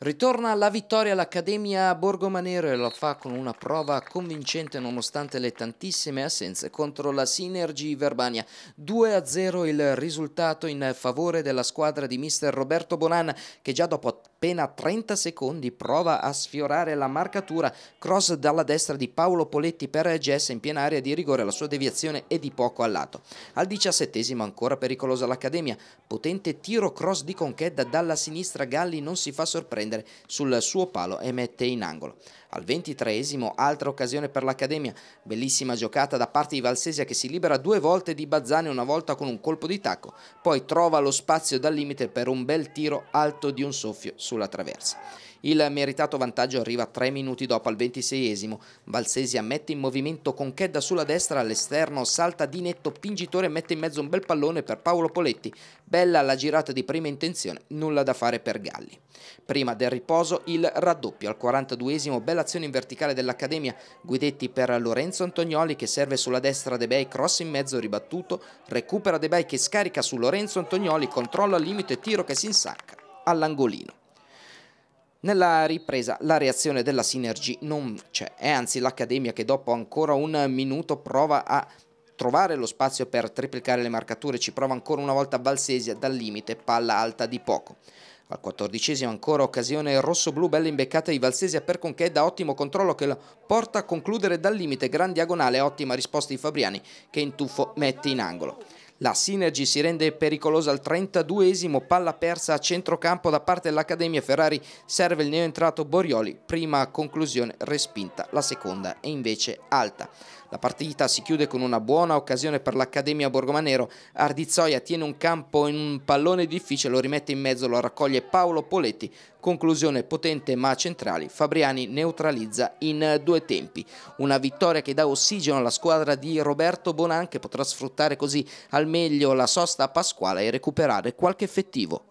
Ritorna alla vittoria l'Accademia Borgomanero e lo fa con una prova convincente nonostante le tantissime assenze contro la Synergy Verbania. 2-0 il risultato in favore della squadra di mister Roberto Bonan che già dopo appena 30 secondi prova a sfiorare la marcatura, cross dalla destra di Paolo Poletti per Jess in piena area di rigore, la sua deviazione è di poco al lato. Al diciassettesimo ancora pericolosa l'Accademia, potente tiro cross di Conchedda dalla sinistra Galli non si fa sorprendere sul suo palo e mette in angolo. Al ventitreesimo altra occasione per l'Accademia, bellissima giocata da parte di Valsesia che si libera due volte di Bazzani, una volta con un colpo di tacco, poi trova lo spazio dal limite per un bel tiro alto di un soffio sulla traversa. Il meritato vantaggio arriva tre minuti dopo al ventiseiesimo. Valsesia mette in movimento con Chedda sulla destra all'esterno, salta di netto pingitore e mette in mezzo un bel pallone per Paolo Poletti. Bella la girata di prima intenzione, nulla da fare per Galli. Prima del riposo il raddoppio al 42esimo, bella azione in verticale dell'Accademia, Guidetti per Lorenzo Antonioli che serve sulla destra De Bei, cross in mezzo ribattuto, recupera De Bei che scarica su Lorenzo Antonioli, controllo al limite e tiro che si insacca all'angolino. Nella ripresa la reazione della Synergy non c'è, è anzi l'Accademia che dopo ancora un minuto prova a trovare lo spazio per triplicare le marcature, ci prova ancora una volta Valsesia dal limite, palla alta di poco. Al quattordicesimo ancora occasione rosso-blu, bella imbeccata di Valsesia per Conchetta, ottimo controllo che lo porta a concludere dal limite, gran diagonale, ottima risposta di Fabriani che in tuffo mette in angolo. La Synergy si rende pericolosa al 32esimo, palla persa a centrocampo da parte dell'Accademia Ferrari, serve il neoentrato Borioli, prima conclusione respinta, la seconda è invece alta. La partita si chiude con una buona occasione per l'Accademia Borgomanero, Ardizzoia tiene un campo in un pallone difficile, lo rimette in mezzo, lo raccoglie Paolo Poletti, conclusione potente ma centrali, Fabriani neutralizza in due tempi. Una vittoria che dà ossigeno alla squadra di Roberto Bonan che potrà sfruttare così al meglio la sosta pasquale e recuperare qualche effettivo.